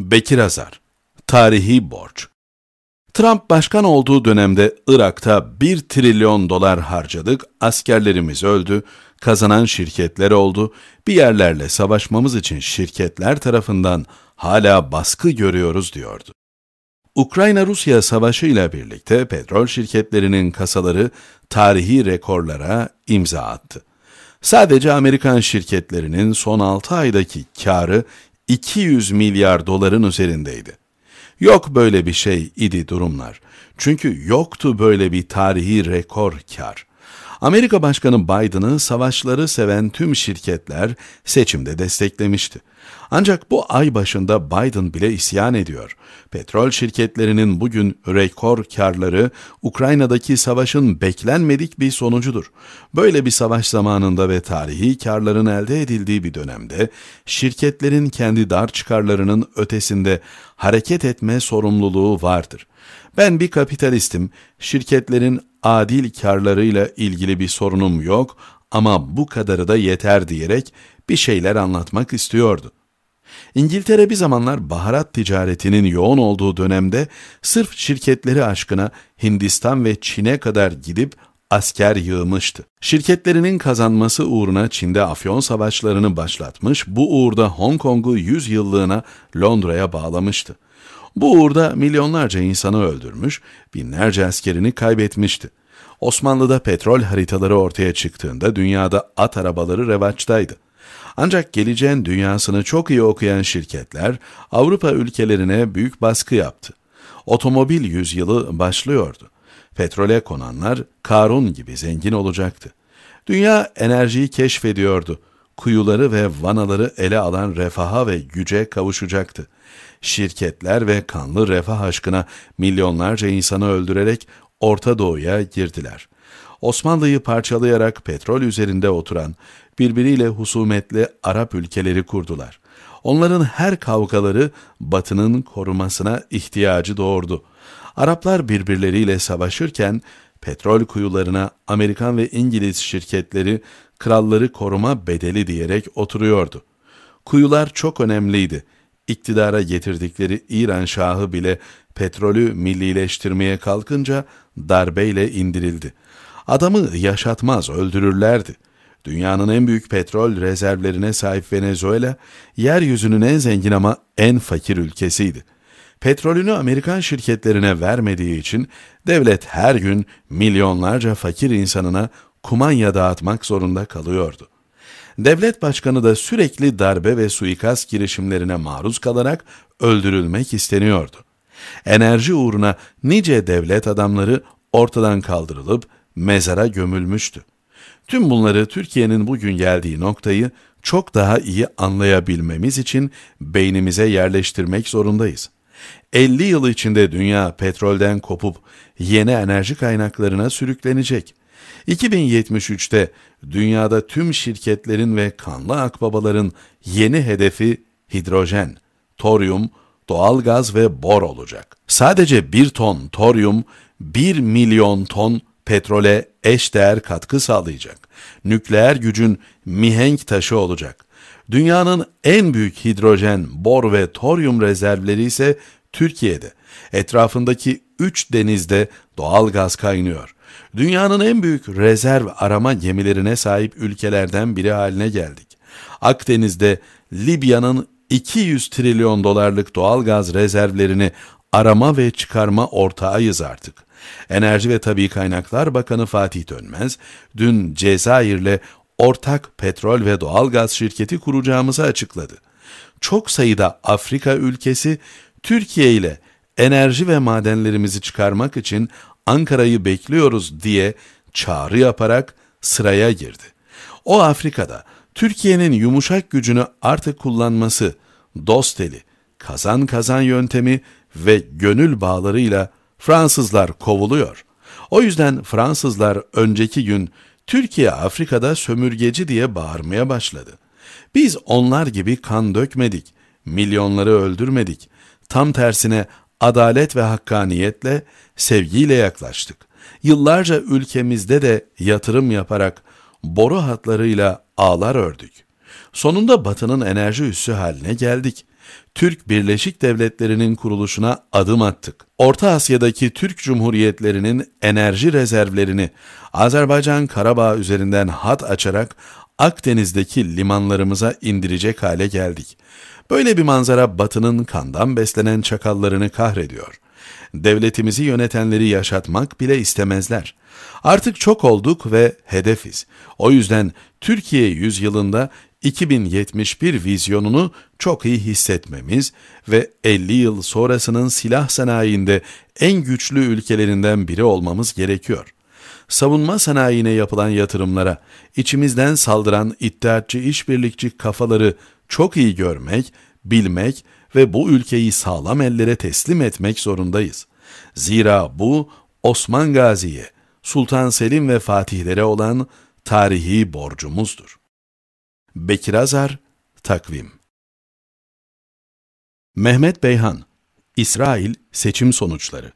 Bekir Azar Tarihi Borç Trump başkan olduğu dönemde Irak'ta 1 trilyon dolar harcadık, askerlerimiz öldü, kazanan şirketler oldu, bir yerlerle savaşmamız için şirketler tarafından hala baskı görüyoruz diyordu. Ukrayna-Rusya savaşıyla birlikte petrol şirketlerinin kasaları tarihi rekorlara imza attı. Sadece Amerikan şirketlerinin son 6 aydaki karı 200 milyar doların üzerindeydi. Yok böyle bir şey idi durumlar. Çünkü yoktu böyle bir tarihi rekor kar. Amerika Başkanı Biden'ı savaşları seven tüm şirketler seçimde desteklemişti. Ancak bu ay başında Biden bile isyan ediyor. Petrol şirketlerinin bugün rekor karları Ukrayna'daki savaşın beklenmedik bir sonucudur. Böyle bir savaş zamanında ve tarihi karların elde edildiği bir dönemde şirketlerin kendi dar çıkarlarının ötesinde hareket etme sorumluluğu vardır. Ben bir kapitalistim, şirketlerin adil karlarıyla ilgili bir sorunum yok ama bu kadarı da yeter diyerek bir şeyler anlatmak istiyordu. İngiltere bir zamanlar baharat ticaretinin yoğun olduğu dönemde sırf şirketleri aşkına Hindistan ve Çin'e kadar gidip asker yığmıştı. Şirketlerinin kazanması uğruna Çin'de afyon savaşlarını başlatmış, bu uğurda Hong Kong'u 100 yıllığına Londra'ya bağlamıştı. Bu uğurda milyonlarca insanı öldürmüş, binlerce askerini kaybetmişti. Osmanlı'da petrol haritaları ortaya çıktığında dünyada at arabaları revaçtaydı. Ancak geleceğin dünyasını çok iyi okuyan şirketler Avrupa ülkelerine büyük baskı yaptı. Otomobil yüzyılı başlıyordu. Petrole konanlar Karun gibi zengin olacaktı. Dünya enerjiyi keşfediyordu kuyuları ve vanaları ele alan refaha ve güce kavuşacaktı. Şirketler ve kanlı refah aşkına milyonlarca insanı öldürerek Orta Doğu'ya girdiler. Osmanlı'yı parçalayarak petrol üzerinde oturan, birbiriyle husumetli Arap ülkeleri kurdular. Onların her kavgaları Batı'nın korumasına ihtiyacı doğurdu. Araplar birbirleriyle savaşırken petrol kuyularına Amerikan ve İngiliz şirketleri kralları koruma bedeli diyerek oturuyordu. Kuyular çok önemliydi. İktidara getirdikleri İran Şahı bile petrolü millileştirmeye kalkınca darbeyle indirildi. Adamı yaşatmaz öldürürlerdi. Dünyanın en büyük petrol rezervlerine sahip Venezuela, yeryüzünün en zengin ama en fakir ülkesiydi. Petrolünü Amerikan şirketlerine vermediği için devlet her gün milyonlarca fakir insanına kumanya dağıtmak zorunda kalıyordu. Devlet başkanı da sürekli darbe ve suikast girişimlerine maruz kalarak öldürülmek isteniyordu. Enerji uğruna nice devlet adamları ortadan kaldırılıp mezara gömülmüştü. Tüm bunları Türkiye'nin bugün geldiği noktayı çok daha iyi anlayabilmemiz için beynimize yerleştirmek zorundayız. 50 yıl içinde dünya petrolden kopup yeni enerji kaynaklarına sürüklenecek. 2073'te dünyada tüm şirketlerin ve kanlı akbabaların yeni hedefi hidrojen, toryum, doğal gaz ve bor olacak. Sadece 1 ton toryum 1 milyon ton petrole eşdeğer katkı sağlayacak. Nükleer gücün mihenk taşı olacak. Dünyanın en büyük hidrojen, bor ve toryum rezervleri ise Türkiye'de. Etrafındaki 3 denizde doğal gaz kaynıyor. Dünyanın en büyük rezerv arama gemilerine sahip ülkelerden biri haline geldik. Akdeniz'de Libya'nın 200 trilyon dolarlık doğal gaz rezervlerini arama ve çıkarma ortağıyız artık. Enerji ve Tabi Kaynaklar Bakanı Fatih Dönmez, dün Cezayir'le ortak petrol ve doğal gaz şirketi kuracağımızı açıkladı. Çok sayıda Afrika ülkesi, Türkiye ile enerji ve madenlerimizi çıkarmak için Ankara'yı bekliyoruz diye çağrı yaparak sıraya girdi. O Afrika'da Türkiye'nin yumuşak gücünü artık kullanması, dost eli, kazan kazan yöntemi ve gönül bağlarıyla Fransızlar kovuluyor. O yüzden Fransızlar önceki gün Türkiye Afrika'da sömürgeci diye bağırmaya başladı. Biz onlar gibi kan dökmedik, milyonları öldürmedik. Tam tersine adalet ve hakkaniyetle, sevgiyle yaklaştık. Yıllarca ülkemizde de yatırım yaparak boru hatlarıyla ağlar ördük. Sonunda Batı'nın enerji üssü haline geldik. Türk Birleşik Devletleri'nin kuruluşuna adım attık. Orta Asya'daki Türk Cumhuriyetlerinin enerji rezervlerini Azerbaycan Karabağ üzerinden hat açarak Akdeniz'deki limanlarımıza indirecek hale geldik. Böyle bir manzara batının kandan beslenen çakallarını kahrediyor. Devletimizi yönetenleri yaşatmak bile istemezler. Artık çok olduk ve hedefiz. O yüzden Türkiye yüzyılında 2071 vizyonunu çok iyi hissetmemiz ve 50 yıl sonrasının silah sanayinde en güçlü ülkelerinden biri olmamız gerekiyor. Savunma sanayine yapılan yatırımlara, içimizden saldıran iddiatçı işbirlikçi kafaları çok iyi görmek, bilmek ve bu ülkeyi sağlam ellere teslim etmek zorundayız. Zira bu Osman Gazi'ye, Sultan Selim ve fatihlere olan tarihi borcumuzdur. Bekir Azar, Takvim Mehmet Beyhan, İsrail Seçim Sonuçları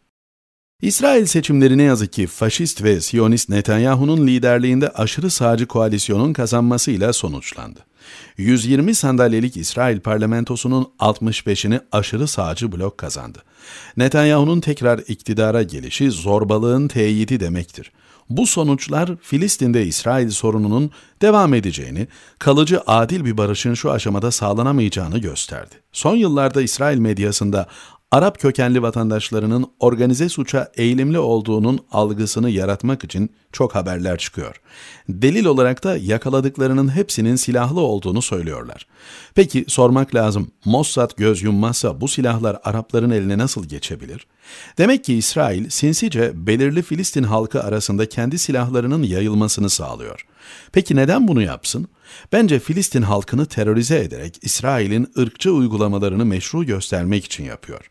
İsrail seçimleri ne yazık ki faşist ve siyonist Netanyahu'nun liderliğinde aşırı sağcı koalisyonun kazanmasıyla sonuçlandı. 120 sandalyelik İsrail parlamentosunun 65'ini aşırı sağcı blok kazandı. Netanyahu'nun tekrar iktidara gelişi zorbalığın teyidi demektir. Bu sonuçlar Filistin'de İsrail sorununun devam edeceğini, kalıcı adil bir barışın şu aşamada sağlanamayacağını gösterdi. Son yıllarda İsrail medyasında Arap kökenli vatandaşlarının organize suça eğilimli olduğunun algısını yaratmak için çok haberler çıkıyor. Delil olarak da yakaladıklarının hepsinin silahlı olduğunu söylüyorlar. Peki sormak lazım, Mossad göz yummazsa bu silahlar Arapların eline nasıl geçebilir? Demek ki İsrail sinsice belirli Filistin halkı arasında kendi silahlarının yayılmasını sağlıyor. Peki neden bunu yapsın? Bence Filistin halkını terörize ederek İsrail'in ırkçı uygulamalarını meşru göstermek için yapıyor.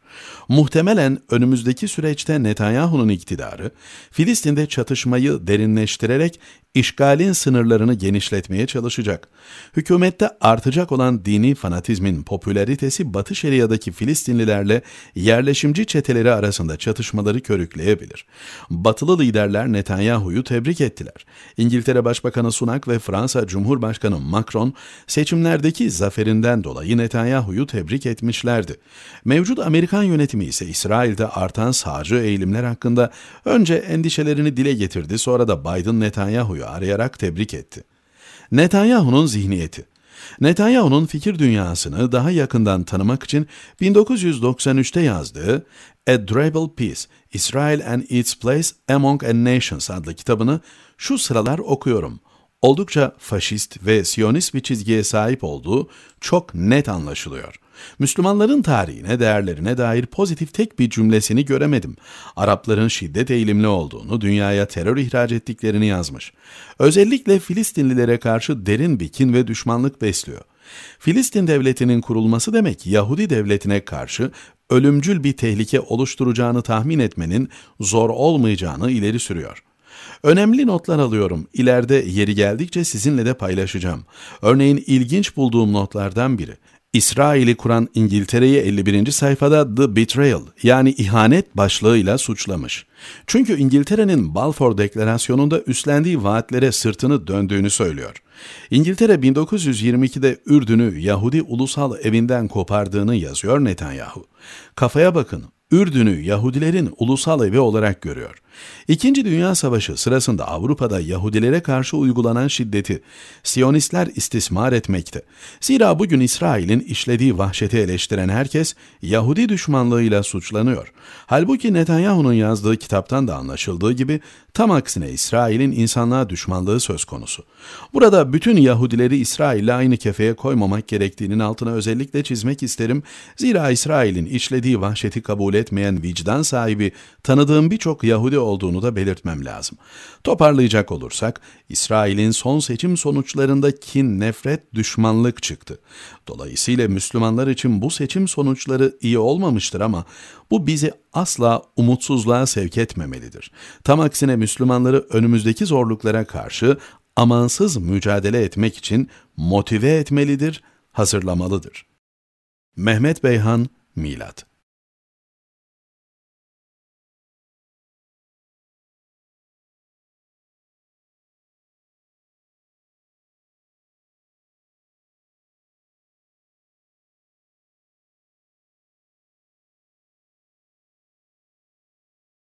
Muhtemelen önümüzdeki süreçte Netanyahu'nun iktidarı Filistin'de çatışmayı derinleştirerek işgalin sınırlarını genişletmeye çalışacak. Hükümette artacak olan dini fanatizmin popüleritesi Batı Şeria'daki Filistinlilerle yerleşimci çeteleri arasında çatışmaları körükleyebilir. Batılı liderler Netanyahu'yu tebrik ettiler. İngiltere Başbakanı Sunak ve Fransa Cumhurbaşkanı Macron seçimlerdeki zaferinden dolayı Netanyahu'yu tebrik etmişlerdi. Mevcut Amerikan yönetimi ise İsrail'de artan sağcı eğilimler hakkında önce endişelerini dile getirdi sonra da Biden Netanyahu'yu arayarak tebrik etti. Netanyahu'nun zihniyeti Netanyahu'nun fikir dünyasını daha yakından tanımak için 1993'te yazdığı A Durable Peace, Israel and Its Place Among a Nations adlı kitabını şu sıralar okuyorum. Oldukça faşist ve siyonist bir çizgiye sahip olduğu çok net anlaşılıyor.'' Müslümanların tarihine, değerlerine dair pozitif tek bir cümlesini göremedim. Arapların şiddet eğilimli olduğunu, dünyaya terör ihraç ettiklerini yazmış. Özellikle Filistinlilere karşı derin bir kin ve düşmanlık besliyor. Filistin devletinin kurulması demek Yahudi devletine karşı ölümcül bir tehlike oluşturacağını tahmin etmenin zor olmayacağını ileri sürüyor. Önemli notlar alıyorum. İleride yeri geldikçe sizinle de paylaşacağım. Örneğin ilginç bulduğum notlardan biri. İsrail'i kuran İngiltere'yi 51. sayfada The Betrayal yani ihanet başlığıyla suçlamış. Çünkü İngiltere'nin Balfour Deklarasyonu'nda üstlendiği vaatlere sırtını döndüğünü söylüyor. İngiltere 1922'de Ürdün'ü Yahudi ulusal evinden kopardığını yazıyor Netanyahu. Kafaya bakın, Ürdün'ü Yahudilerin ulusal evi olarak görüyor. İkinci Dünya Savaşı sırasında Avrupa'da Yahudilere karşı uygulanan şiddeti Siyonistler istismar etmekte. Zira bugün İsrail'in işlediği vahşeti eleştiren herkes Yahudi düşmanlığıyla suçlanıyor. Halbuki Netanyahu'nun yazdığı kitaptan da anlaşıldığı gibi tam aksine İsrail'in insanlığa düşmanlığı söz konusu. Burada bütün Yahudileri İsrail'le aynı kefeye koymamak gerektiğinin altına özellikle çizmek isterim. Zira İsrail'in işlediği vahşeti kabul etmeyen vicdan sahibi tanıdığım birçok Yahudi olduğunu da belirtmem lazım. Toparlayacak olursak, İsrail'in son seçim sonuçlarında kin, nefret, düşmanlık çıktı. Dolayısıyla Müslümanlar için bu seçim sonuçları iyi olmamıştır ama bu bizi asla umutsuzluğa sevk etmemelidir. Tam aksine Müslümanları önümüzdeki zorluklara karşı amansız mücadele etmek için motive etmelidir, hazırlamalıdır. Mehmet Beyhan Milat